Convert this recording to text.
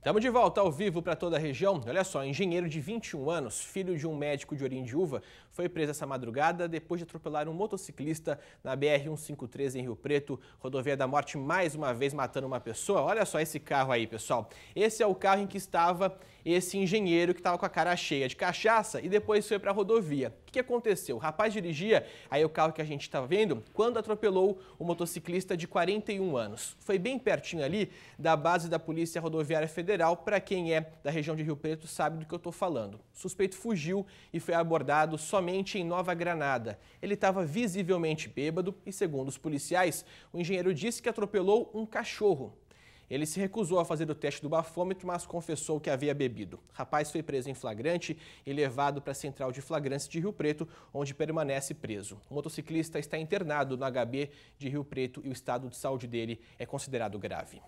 Estamos de volta ao vivo para toda a região. Olha só, engenheiro de 21 anos, filho de um médico de Orim de Uva, foi preso essa madrugada depois de atropelar um motociclista na BR-153 em Rio Preto, rodovia da morte, mais uma vez matando uma pessoa. Olha só esse carro aí, pessoal. Esse é o carro em que estava esse engenheiro que estava com a cara cheia de cachaça e depois foi para a rodovia. O que aconteceu? O rapaz dirigia, aí o carro que a gente está vendo, quando atropelou o motociclista de 41 anos. Foi bem pertinho ali da base da Polícia Rodoviária Federal Federal, para quem é da região de Rio Preto sabe do que eu estou falando. O suspeito fugiu e foi abordado somente em Nova Granada. Ele estava visivelmente bêbado e, segundo os policiais, o engenheiro disse que atropelou um cachorro. Ele se recusou a fazer o teste do bafômetro, mas confessou que havia bebido. O rapaz foi preso em flagrante e levado para a central de Flagrantes de Rio Preto, onde permanece preso. O motociclista está internado no HB de Rio Preto e o estado de saúde dele é considerado grave.